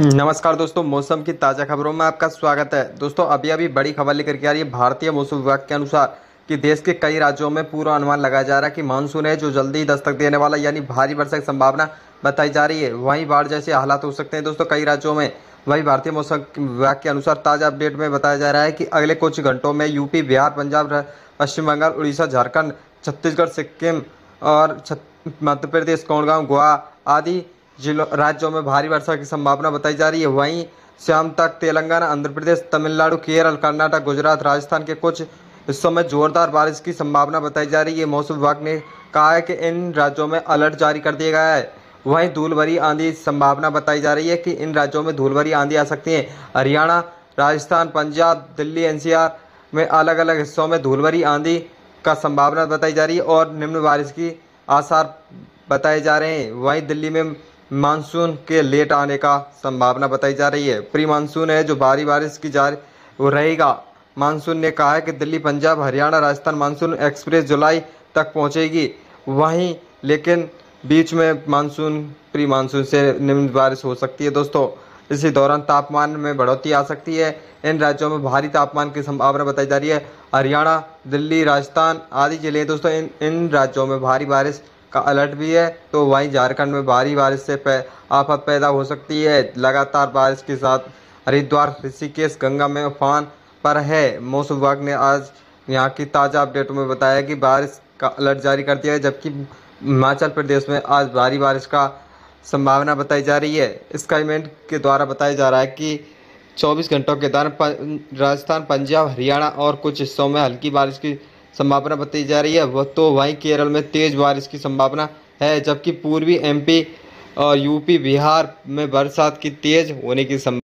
नमस्कार दोस्तों मौसम की ताज़ा खबरों में आपका स्वागत है दोस्तों अभी अभी बड़ी खबर लेकर के आ रही है भारतीय मौसम विभाग के अनुसार कि देश के कई राज्यों में पूरा अनुमान लगाया जा रहा है कि मानसून है जो जल्दी ही दस्तक देने वाला यानी भारी वर्षा की संभावना बताई जा रही है वहीं बाढ़ जैसे हालात हो सकते हैं दोस्तों कई राज्यों में वहीं भारतीय मौसम विभाग के अनुसार ताज़ा अपडेट में बताया जा रहा है कि अगले कुछ घंटों में यूपी बिहार पंजाब पश्चिम बंगाल उड़ीसा झारखंड छत्तीसगढ़ सिक्किम और मध्य प्रदेश कोंडगांव गोवा आदि जिलों राज्यों में भारी वर्षा की संभावना बताई जा रही है वहीं शाम तक तेलंगाना आंध्र प्रदेश तमिलनाडु केरल कर्नाटक गुजरात राजस्थान के कुछ हिस्सों में जोरदार बारिश की संभावना बताई जा रही है मौसम विभाग ने कहा है कि इन राज्यों में अलर्ट जारी कर दिया गया है वहीं धूल भरी आंधी संभावना बताई जा रही है कि इन राज्यों में धूल भरी आंधी आ सकती है हरियाणा राजस्थान पंजाब दिल्ली एनसीआर में अलग अलग हिस्सों में धूल भरी आंधी का संभावना बताई जा रही है और निम्न बारिश की आसार बताए जा रहे हैं वहीं दिल्ली में मानसून के लेट आने का संभावना बताई जा रही है प्री मानसून है जो भारी बारिश की जा वो रहेगा मानसून ने कहा है कि दिल्ली पंजाब हरियाणा राजस्थान मानसून एक्सप्रेस जुलाई तक पहुंचेगी वहीं लेकिन बीच में मानसून प्री मानसून से निम्न बारिश हो सकती है दोस्तों इसी दौरान तापमान में बढ़ोतरी आ सकती है इन राज्यों में भारी तापमान की संभावना बताई जा रही है हरियाणा दिल्ली राजस्थान आदि जिले दोस्तों इन इन राज्यों में भारी बारिश का अलर्ट भी है तो वहीं झारखंड में भारी बारिश से आफत पैदा हो सकती है लगातार बारिश के साथ हरिद्वार ऋषिकेश गंगा में उफान पर है मौसम विभाग ने आज यहाँ की ताज़ा अपडेटों में बताया कि बारिश का अलर्ट जारी कर दिया है जबकि हिमाचल प्रदेश में आज भारी बारिश का संभावना बताई जा रही है स्काईमेंट के द्वारा बताया जा रहा है कि 24 घंटों के दौरान राजस्थान पंजाब हरियाणा और कुछ हिस्सों में हल्की बारिश की संभावना बताई जा रही है तो वहीं केरल में तेज़ बारिश की संभावना है जबकि पूर्वी एमपी और यूपी बिहार में बरसात की तेज़ होने की संभावना